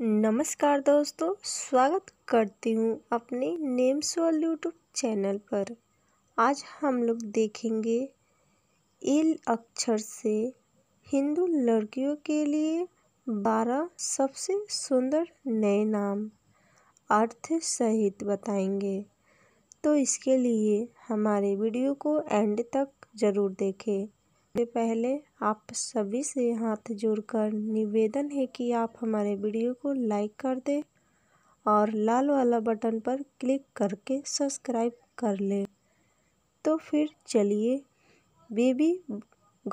नमस्कार दोस्तों स्वागत करती हूँ अपने नेम्स वाले यूट्यूब चैनल पर आज हम लोग देखेंगे एल अक्षर से हिंदू लड़कियों के लिए बारह सबसे सुंदर नए नाम अर्थ सहित बताएंगे तो इसके लिए हमारे वीडियो को एंड तक ज़रूर देखें से पहले आप सभी से हाथ जोड़कर निवेदन है कि आप हमारे वीडियो को लाइक कर दें और लाल वाला बटन पर क्लिक करके सब्सक्राइब कर लें तो फिर चलिए बेबी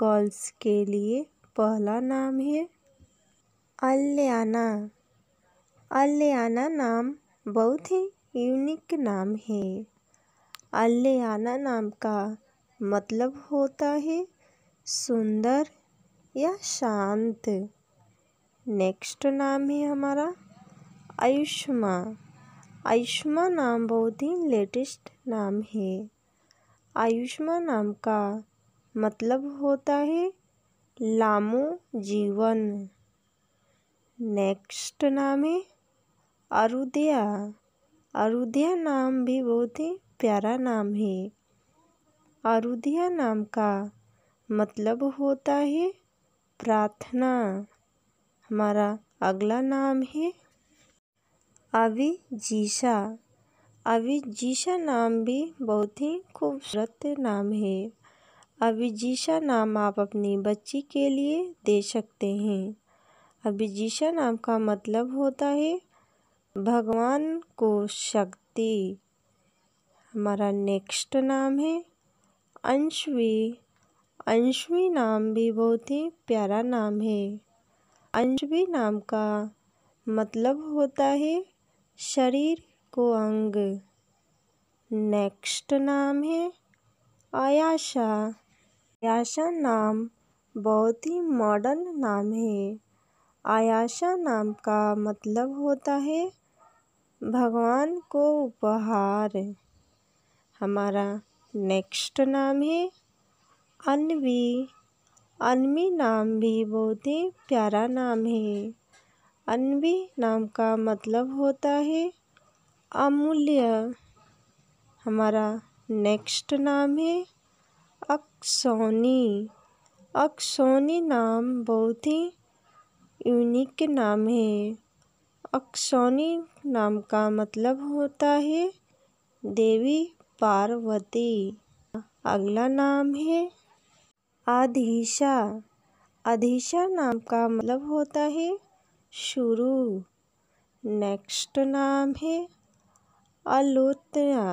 गर्ल्स के लिए पहला नाम है अल्याना अल्याना नाम बहुत ही यूनिक नाम है अल्याना नाम का मतलब होता है सुंदर या शांत नेक्स्ट नाम है हमारा आयुष्मा आयुष्मा नाम बहुत ही लेटेस्ट नाम है आयुष्मा नाम का मतलब होता है लामो जीवन नेक्स्ट नाम है अरुदया अरुदया नाम भी बहुत ही प्यारा नाम है अरुदया नाम का मतलब होता है प्रार्थना हमारा अगला नाम है अविजीसा अविजीसा नाम भी बहुत ही खूबसूरत नाम है अविजीसा नाम आप अपनी बच्ची के लिए दे सकते हैं अभिजीषा नाम का मतलब होता है भगवान को शक्ति हमारा नेक्स्ट नाम है अंशवी अंशवी नाम भी बहुत ही प्यारा नाम है अंशवी नाम का मतलब होता है शरीर को अंग नेक्स्ट नाम है आयाशा आयाशा नाम बहुत ही मॉडर्न नाम है आयाशा नाम का मतलब होता है भगवान को उपहार हमारा नेक्स्ट नाम है अनवी अनवी नाम भी बहुत ही प्यारा नाम है अनवी नाम का मतलब होता है अमूल्य हमारा नेक्स्ट नाम है अक्सोनी अक्सोनी नाम बहुत ही यूनिक नाम है अक्सोनी नाम का मतलब होता है देवी पार्वती अगला नाम है आधीशा अधीशा नाम का मतलब होता है शुरू नेक्स्ट नाम है अलोत्या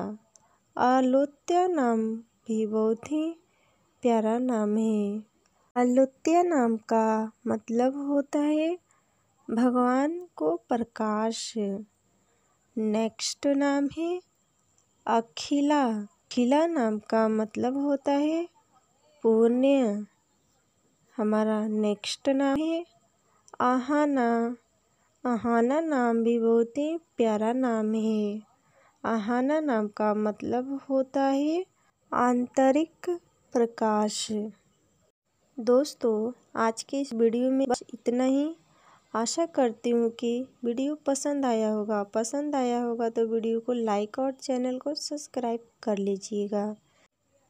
अलोत्या नाम भी बहुत ही प्यारा नाम है अलोत्या नाम का मतलब होता है भगवान को प्रकाश नेक्स्ट नाम है अखिला अखिला नाम का मतलब होता है पुण्य हमारा नेक्स्ट नाम है आहाना आहाना नाम भी बहुत ही प्यारा नाम है आहाना नाम का मतलब होता है आंतरिक प्रकाश दोस्तों आज के इस वीडियो में बस इतना ही आशा करती हूँ कि वीडियो पसंद आया होगा पसंद आया होगा तो वीडियो को लाइक और चैनल को सब्सक्राइब कर लीजिएगा